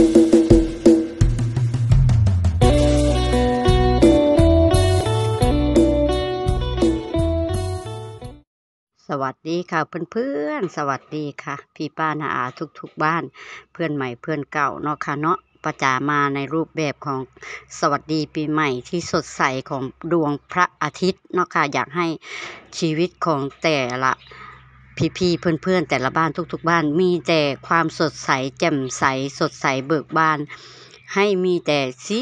สวัสดีค่ะเพื่อนๆ สวัสดีค่ะ พี่ป้านาอาทุกๆบ้าน เพื่อนใหม่เพื่อนเก่าเนาะค่ะเนาะประจามาในรูปแบบของสวัสดีปีใหม่ที่สดใสของดวงพระอาทิตย์เนาะค่ะอยากให้ชีวิตของแต่ละพี่่เพื่อนนแต่ละบ้านทุกๆ บ้านมีแต่ความสดใสแจ่มใสสดใสเบิกบาน ให้มีแต่สี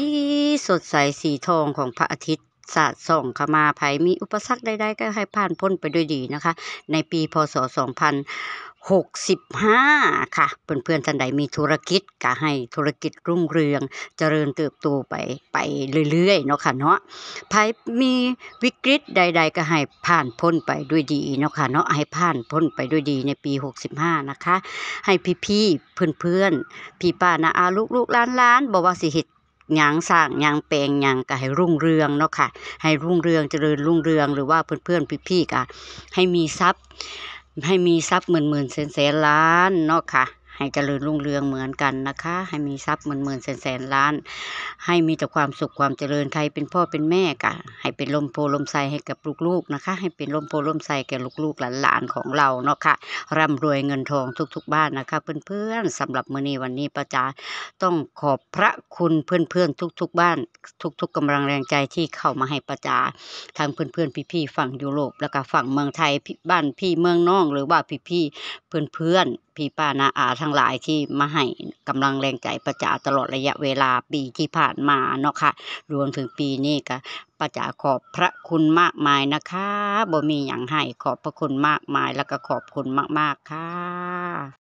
สดใสสีทองของพระอาทิตย์สาดส่องขมาภัยมีอุปสรรคใดๆก็ให้ผ่านพ้นไปด้วยดีนะคะ ในปีพศ2 0 65 ค่ะเพื่อนๆท่านใดมีธุรกิจก็ให้ธุรกิจรุ่งเรืองเจริญเติบโตไปไปเรื่อย ๆ เนาะค่ะเนาะภายมีวิกฤตใด ๆ ก็ให้ผ่านพ้นไปด้วยดีเนาะค่ะเนาะให้ผ่านพ้นไปด้วยดีในปี65นะคะให้พี่ๆเพื่อนๆพี่ป้านะอาลูกๆล้านๆบอกว่าสิเหตุยางสร้างยางแปลงยางก็ให้รุ่งเรืองเนาะค่ะ ให้รุ่งเรืองเจริญรุ่งเรืองหรือว่าเพื่อนๆพี่ๆก็ให้มีทรัพย์ให้มีทรัพย์หมื่นหมื่นแสนแสนล้านเนาะค่ะให้เจริญรุ่งเรืองเหมือนกันนะคะให้มีทรัพย์หมื่นหมื่นแสนแสนล้านให้มีแต่ความสุขความเจริญใครเป็นพ่อเป็นแม่กะให้เป็นลมโพลมไสให้กับลูกๆนะคะ ให้เป็นลมโพลมไสแก่ลูกๆหลานๆของเราเนาะค่ะร่ำรวยเงินทองทุกๆ บ้านนะคะ เพื่อนๆสำหรับมื้อนี้วันนี้ประจาต้องขอบพระคุณเพื่อนๆทุกๆ บ้าน ทุกๆ กำลังแรงใจที่เข้ามาให้ประจาทางเพื่อนๆพี่ๆฝั่งยุโรปแล้วก็ฝั่งเมืองไทยบ้านพี่เมืองน้องหรือว่าพี่ๆเพื่อนๆพี่ป้านาอาทั้งหลายที่มาให้กำลังแรงใจประจาตลอดระยะเวลาปีที่ผ่านมาเนาะค่ะ รวมถึงปีนี้ก็ปราจาขอบพระคุณมากมายนะคะบ่มีอย่างให้ขอบพระคุณมากมายแล้วก็ขอบคุณมากๆค่ะ